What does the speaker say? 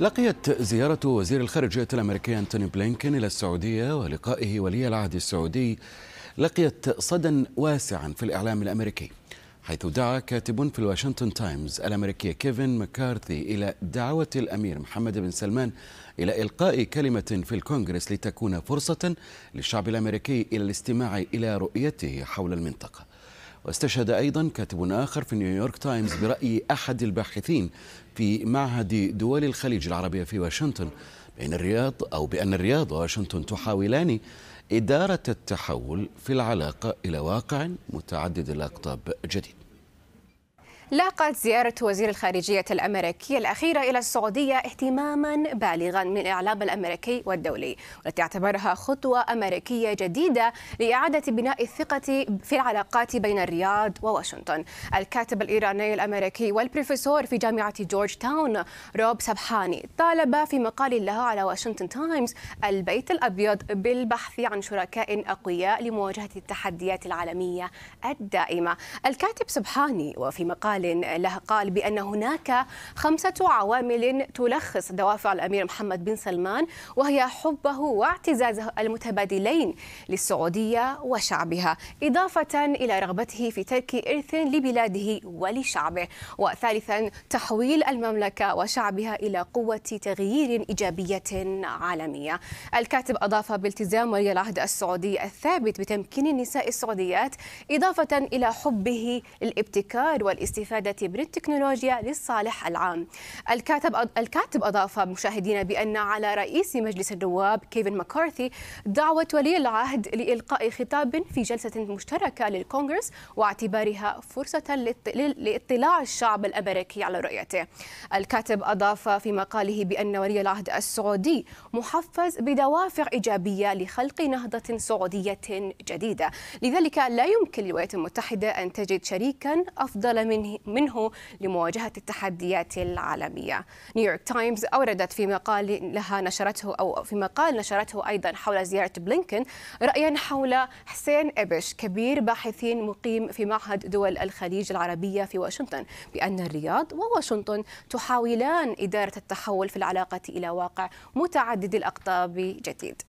لقيت زيارة وزير الخارجية الأمريكي أنتوني بلينكن إلى السعودية ولقائه ولي العهد السعودي لقيت صدى واسعا في الإعلام الأمريكي حيث دعا كاتب في الواشنطن تايمز الأمريكي كيفن مكارثي إلى دعوة الأمير محمد بن سلمان إلى إلقاء كلمة في الكونغرس لتكون فرصة للشعب الأمريكي إلى الاستماع إلى رؤيته حول المنطقة واستشهد أيضا كاتب آخر في نيويورك تايمز برأي أحد الباحثين في معهد دول الخليج العربية في واشنطن بأن الرياض أو بأن الرياض وواشنطن تحاولان إدارة التحول في العلاقة إلى واقع متعدد الأقطاب جديد لاقت زيارة وزير الخارجية الأمريكي الأخيرة إلى السعودية اهتماما بالغا من الإعلام الأمريكي والدولي والتي اعتبرها خطوة أمريكية جديدة لإعادة بناء الثقة في العلاقات بين الرياض وواشنطن الكاتب الإيراني الأمريكي والبروفيسور في جامعة جورج تاون روب سبحاني طالب في مقال له على واشنطن تايمز البيت الأبيض بالبحث عن شركاء أقوياء لمواجهة التحديات العالمية الدائمة الكاتب سبحاني وفي مقال مقال له قال بأن هناك خمسة عوامل تلخص دوافع الأمير محمد بن سلمان وهي حبه واعتزازه المتبادلين للسعودية وشعبها إضافة إلى رغبته في ترك إرث لبلاده ولشعبه وثالثا تحويل المملكة وشعبها إلى قوة تغيير إيجابية عالمية الكاتب أضاف بالتزام ولي العهد السعودي الثابت بتمكين النساء السعوديات إضافة إلى حبه الابتكار والاستفادة استفادة بريد تكنولوجيا للصالح العام الكاتب الكاتب أضاف مشاهدينا بأن على رئيس مجلس النواب كيفن ماكارثي دعوة ولي العهد لإلقاء خطاب في جلسة مشتركة للكونغرس واعتبارها فرصة لاطلاع الشعب الأمريكي على رؤيته الكاتب أضاف في مقاله بأن ولي العهد السعودي محفز بدوافع إيجابية لخلق نهضة سعودية جديدة لذلك لا يمكن للولايات المتحدة أن تجد شريكا أفضل منه منه لمواجهة التحديات العالمية نيويورك تايمز أوردت في مقال لها نشرته أو في مقال نشرته أيضا حول زيارة بلينكن رأيا حول حسين إبش كبير باحثين مقيم في معهد دول الخليج العربية في واشنطن بأن الرياض وواشنطن تحاولان إدارة التحول في العلاقة إلى واقع متعدد الأقطاب جديد